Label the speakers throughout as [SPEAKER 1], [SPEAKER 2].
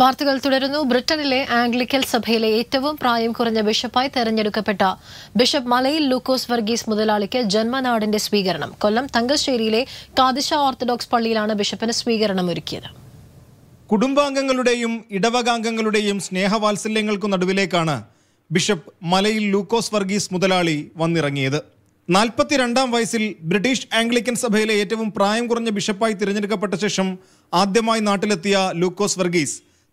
[SPEAKER 1] വാർത്തകൾ തുടരുന്നു ബ്രിട്ടനിലെ ആംഗ്ലിക്കൽ സഭയിലെ ഏറ്റവും പ്രായം കുറഞ്ഞ ബിഷപ്പായി തെരഞ്ഞെടുക്കപ്പെട്ട ബിഷപ്പ് മലയിൽ ലൂക്കോസ് വർഗീസ് മുതലാളിക്ക് ജന്മനാടിന്റെ സ്വീകരണം കൊല്ലം തങ്കശ്ശേരിയിലെ കാദിശ ഓർത്തഡോക്സ് പള്ളിയിലാണ് ബിഷപ്പിന് സ്വീകരണം ഒരുക്കിയത് കുടുംബാംഗങ്ങളുടെയും ഇടവകാംഗങ്ങളുടെയും സ്നേഹവാത്സല്യങ്ങൾക്കു നടുവിലേക്കാണ് ബിഷപ്പ് മലയിൽ ലൂക്കോസ് വർഗീസ് മുതലാളി വന്നിറങ്ങിയത് നാൽപ്പത്തിരണ്ടാം വയസ്സിൽ ബ്രിട്ടീഷ് ആംഗ്ലിക്കൻ സഭയിലെ ഏറ്റവും പ്രായം കുറഞ്ഞ ബിഷപ്പായി തിരഞ്ഞെടുക്കപ്പെട്ട ശേഷം ആദ്യമായി നാട്ടിലെത്തിയ ലൂക്കോസ് Varghese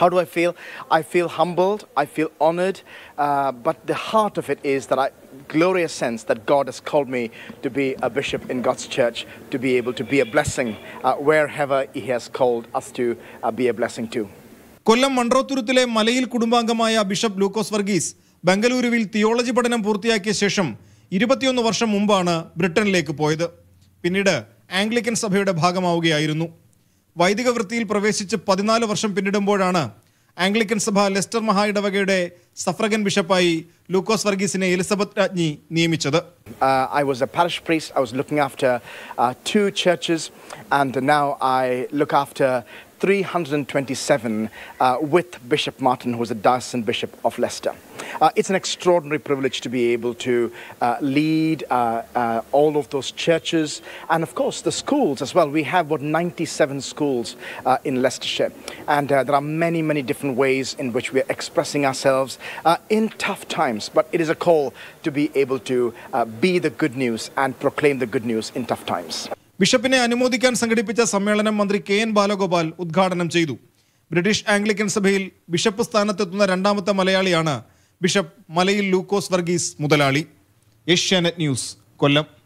[SPEAKER 2] How do I feel? I feel humbled, I feel honored, uh, but the heart of it is that I, glorious sense that God has called me to be a bishop in God's church, to be able to be a blessing uh, wherever He has called us to uh, be a blessing to.
[SPEAKER 1] കൊല്ലം മൺട്രോത്തുരുത്തിലെ മലയിൽ കുടുംബാംഗമായ bishop ലൂക്കോസ് വർഗീസ് ബംഗളൂരുവിൽ theology പഠനം പൂർത്തിയാക്കിയ ശേഷം ഇരുപത്തിയൊന്ന് വർഷം മുമ്പാണ് ബ്രിട്ടനിലേക്ക് പോയത് പിന്നീട് ആംഗ്ലിക്കൻ സഭയുടെ ഭാഗമാവുകയായിരുന്നു വൈദിക വൃത്തിയിൽ പ്രവേശിച്ച് പതിനാല് വർഷം പിന്നിടുമ്പോഴാണ് ആംഗ്ലിക്കൻ സഭ ലെസ്റ്റർ മഹായിടവകയുടെ സഫ്രഗൻ ബിഷപ്പായി ലൂക്കോസ് വർഗീസിനെ
[SPEAKER 2] എലിസബത്ത് രാജ്ഞി നിയമിച്ചത് I was a parish priest I was looking after two churches and now I look after 327 uh, with Bishop Martin, who is a diocesan bishop of Leicester. Uh, it's an extraordinary privilege to be able to uh, lead uh, uh, all of those churches and, of course, the schools as well. We have about 97 schools uh, in Leicestershire, and uh, there are many, many different ways in which we are expressing ourselves in tough times. But it is a call to be able to be the good news and proclaim the good news in tough times.
[SPEAKER 1] ബിഷപ്പിനെ അനുമോദിക്കാൻ സംഘടിപ്പിച്ച സമ്മേളനം മന്ത്രി K N Balagopal ഉദ്ഘാടനം ചെയ്തു British Anglican സഭയിൽ bishop സ്ഥാനത്തെത്തുന്ന രണ്ടാമത്തെ മലയാളിയാണ് ബിഷപ്പ് മലയിൽ ലൂക്കോസ് വർഗീസ് മുതലാളി ഏഷ്യാനെറ്റ് ന്യൂസ് കൊല്ലം